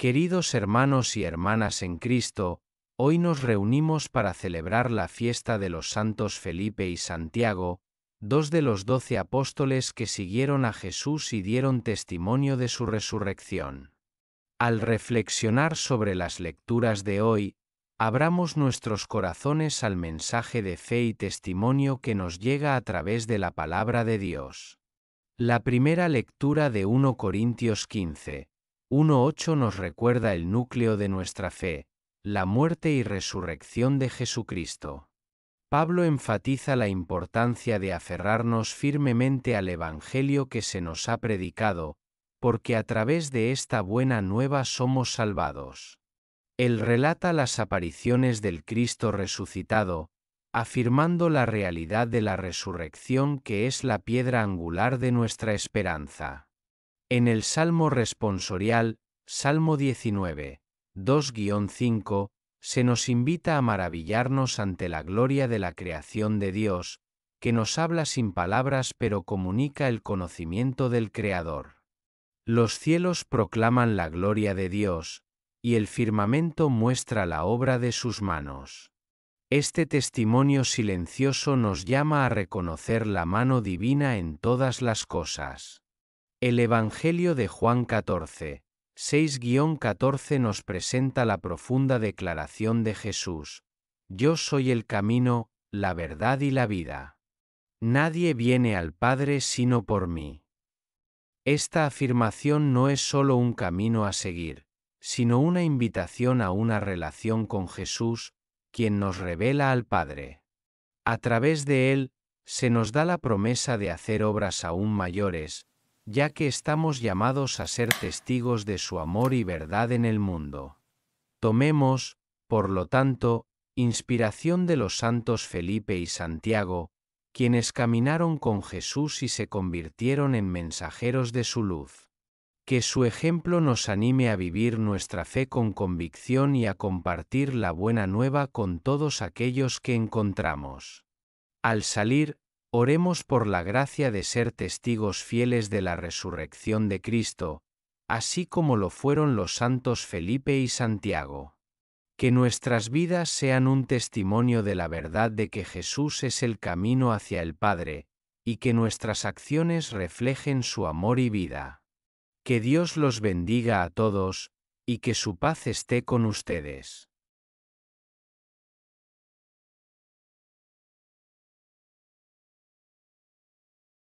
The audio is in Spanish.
Queridos hermanos y hermanas en Cristo, hoy nos reunimos para celebrar la fiesta de los santos Felipe y Santiago, dos de los doce apóstoles que siguieron a Jesús y dieron testimonio de su resurrección. Al reflexionar sobre las lecturas de hoy, abramos nuestros corazones al mensaje de fe y testimonio que nos llega a través de la palabra de Dios. La primera lectura de 1 Corintios 15, 1.8 nos recuerda el núcleo de nuestra fe, la muerte y resurrección de Jesucristo. Pablo enfatiza la importancia de aferrarnos firmemente al Evangelio que se nos ha predicado, porque a través de esta buena nueva somos salvados. Él relata las apariciones del Cristo resucitado, afirmando la realidad de la resurrección que es la piedra angular de nuestra esperanza. En el Salmo responsorial, Salmo 19, 2-5, se nos invita a maravillarnos ante la gloria de la creación de Dios, que nos habla sin palabras pero comunica el conocimiento del Creador. Los cielos proclaman la gloria de Dios, y el firmamento muestra la obra de sus manos. Este testimonio silencioso nos llama a reconocer la mano divina en todas las cosas. El Evangelio de Juan 14, 6-14 nos presenta la profunda declaración de Jesús. Yo soy el camino, la verdad y la vida. Nadie viene al Padre sino por mí. Esta afirmación no es solo un camino a seguir, sino una invitación a una relación con Jesús, quien nos revela al Padre. A través de Él, se nos da la promesa de hacer obras aún mayores, ya que estamos llamados a ser testigos de su amor y verdad en el mundo. Tomemos, por lo tanto, inspiración de los santos Felipe y Santiago, quienes caminaron con Jesús y se convirtieron en mensajeros de su luz. Que su ejemplo nos anime a vivir nuestra fe con convicción y a compartir la buena nueva con todos aquellos que encontramos. Al salir, Oremos por la gracia de ser testigos fieles de la resurrección de Cristo, así como lo fueron los santos Felipe y Santiago. Que nuestras vidas sean un testimonio de la verdad de que Jesús es el camino hacia el Padre, y que nuestras acciones reflejen su amor y vida. Que Dios los bendiga a todos, y que su paz esté con ustedes.